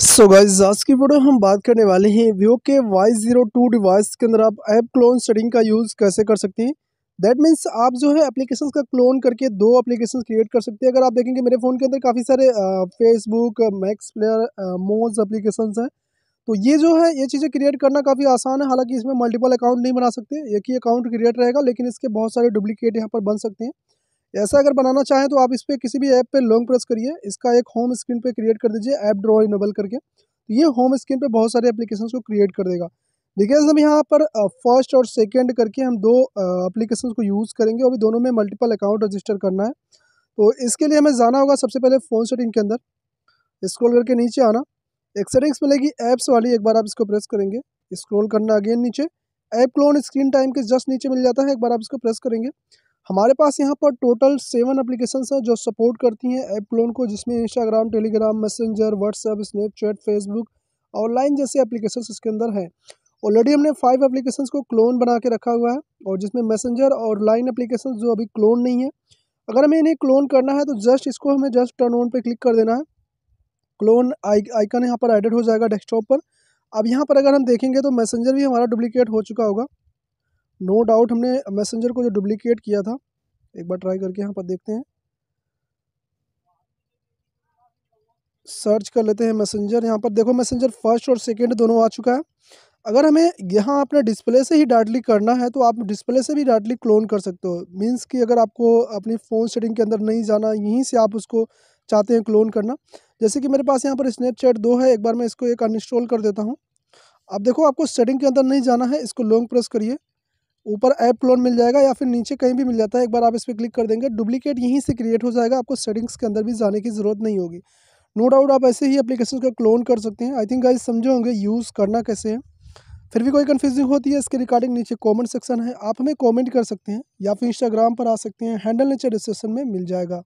so guys आज की video हम बात करने वाले हैं वीवो के वाई जीरो टू डिवाइस के अंदर आप ऐप क्लोन सेटिंग का यूज़ कैसे कर सकते हैं दैट मीन्स आप जो है एप्लीकेशन का क्लोन करके दो अप्लीकेशन क्रिएट कर सकते हैं अगर आप देखेंगे मेरे फ़ोन के अंदर काफ़ी सारे Facebook MX player Moj application हैं तो ये जो है ये चीज़ें क्रिएट करना काफ़ी आसान है हालांकि इसमें मल्टीपल अकाउंट नहीं बना सकते एक ही अकाउंट क्रिएट रहेगा लेकिन इसके बहुत सारे डुप्लीकेट यहाँ पर बन सकते हैं ऐसा अगर बनाना चाहें तो आप इस पर किसी भी ऐप पर लॉन्ग प्रेस करिए इसका एक होम स्क्रीन पे क्रिएट कर दीजिए ऐप ड्रॉ इनेबल करके तो ये होम स्क्रीन पर बहुत सारे एप्लीकेशन को क्रिएट कर देगा बिकॉज हम यहाँ पर फर्स्ट और सेकेंड करके हम दो एप्लीकेशन को यूज़ करेंगे और दोनों में मल्टीपल अकाउंट रजिस्टर करना है तो इसके लिए हमें जाना होगा सबसे पहले फ़ोन सेटिंग के अंदर स्क्रॉल करके नीचे आना एक सेटिंग्स मिलेगी ऐप्स वाली एक बार आप इसको प्रेस करेंगे स्क्रॉल करना अगेन नीचे ऐप क्लोन स्क्रीन टाइम के जस्ट नीचे मिल जाता है एक बार आप इसको प्रेस करेंगे हमारे पास यहाँ पर टोटल सेवन अप्लीकेशन है जो सपोर्ट करती हैं ऐप क्लोन को जिसमें Instagram Telegram Messenger WhatsApp Snapchat Facebook और लाइन जैसे एप्लीकेशन इसके अंदर हैं ऑलरेडी हमने फाइव एप्लीकेशन को क्लोन बना के रखा हुआ है और जिसमें मैसेंजर और लाइन एप्लीकेशन जो अभी क्लोन नहीं है अगर हमें इन्हें क्लोन करना है तो जस्ट इसको हमें जस्ट टर्न ऑन पे क्लिक कर देना है क्लोन आई आइकन यहाँ पर एडिट हो जाएगा डेस्कटॉप पर अब यहाँ पर अगर हम देखेंगे तो मैसेंजर भी हमारा डुप्लीकेट हो चुका होगा नो डाउट हमने मैसेंजर को जो डुप्लीकेट किया था एक बार ट्राई करके यहाँ पर देखते हैं सर्च कर लेते हैं मैसेंजर यहाँ पर देखो मैसेंजर फर्स्ट और सेकेंड दोनों आ चुका है अगर हमें यहाँ अपने डिस्प्ले से ही डायरेक्टली करना है तो आप डिस्प्ले से भी डायरेक्टली क्लोन कर सकते हो मींस कि अगर आपको अपनी फ़ोन सेटिंग के अंदर नहीं जाना यहीं से आप उसको चाहते हैं क्लोन करना जैसे कि मेरे पास यहाँ पर स्नैपचैट दो है एक बार मैं इसको एक अनइंस्टॉल कर देता हूँ अब देखो आपको सेटिंग के अंदर नहीं जाना है इसको लॉन्ग प्रेस करिए ऊपर ऐप लोन मिल जाएगा या फिर नीचे कहीं भी मिल जाता है एक बार आप इस पर क्लिक कर देंगे डुप्लीकेट यहीं से क्रिएट हो जाएगा आपको सेटिंग्स के अंदर भी जाने की ज़रूरत नहीं होगी नो डाउट आप ऐसे ही अपलीकेशन का क्लोन कर सकते हैं आई थिंक गाइज समझे होंगे यूज़ करना कैसे है फिर भी कोई कन्फ्यूजिंग होती है इसके रिकॉर्डिंग नीचे कॉमेंट सेक्शन है आप हमें कॉमेंट कर सकते हैं या फिर इंस्टाग्राम पर आ सकते हैं हैंडल नीचे डिस्क्रिप्शन में मिल जाएगा